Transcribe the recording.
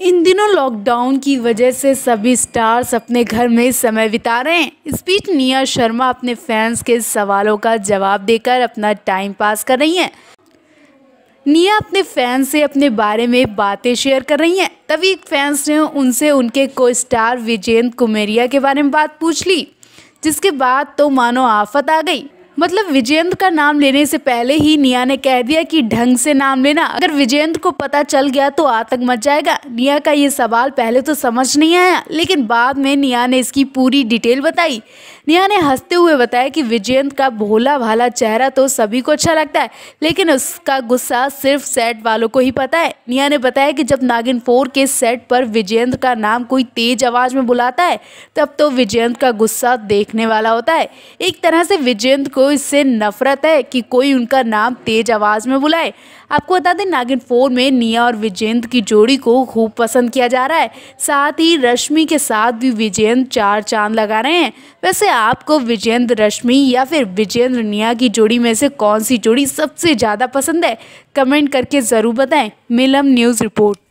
इन दिनों लॉकडाउन की वजह से सभी स्टार्स अपने घर में समय बिता रहे हैं इस बीच निया शर्मा अपने फैंस के सवालों का जवाब देकर अपना टाइम पास कर रही हैं निया अपने फैंस से अपने बारे में बातें शेयर कर रही हैं तभी एक फैंस ने उनसे उनके को स्टार विजेंद्र कुमेरिया के बारे में बात पूछ ली जिसके बाद तो मानो आफत आ गई मतलब विजयंत का नाम लेने से पहले ही निया ने कह दिया कि ढंग से नाम लेना अगर विजयंत को पता चल गया तो आतंक मच जाएगा निया का ये सवाल पहले तो समझ नहीं आया लेकिन बाद में निया ने इसकी पूरी डिटेल बताई निया ने हंसते हुए बताया कि विजयेंद्र का भोला भाला चेहरा तो सभी को अच्छा लगता है लेकिन उसका गुस्सा सिर्फ सेट वालों को ही पता है निया ने बताया कि जब नागिन फोर के सेट पर विजयेंद्र का नाम कोई तेज आवाज़ में बुलाता है तब तो विजयंत का गुस्सा देखने वाला होता है एक तरह से विजयेंद्र को को इससे नफरत है कि कोई उनका नाम तेज आवाज़ में बुलाए आपको बता दें नागिन फोर में निया और विजेंद्र की जोड़ी को खूब पसंद किया जा रहा है साथ ही रश्मि के साथ भी विजेंद्र चार चांद लगा रहे हैं वैसे आपको विजेंद्र रश्मि या फिर विजेंद्र निया की जोड़ी में से कौन सी जोड़ी सबसे ज़्यादा पसंद है कमेंट करके ज़रूर बताए मिलम न्यूज़ रिपोर्ट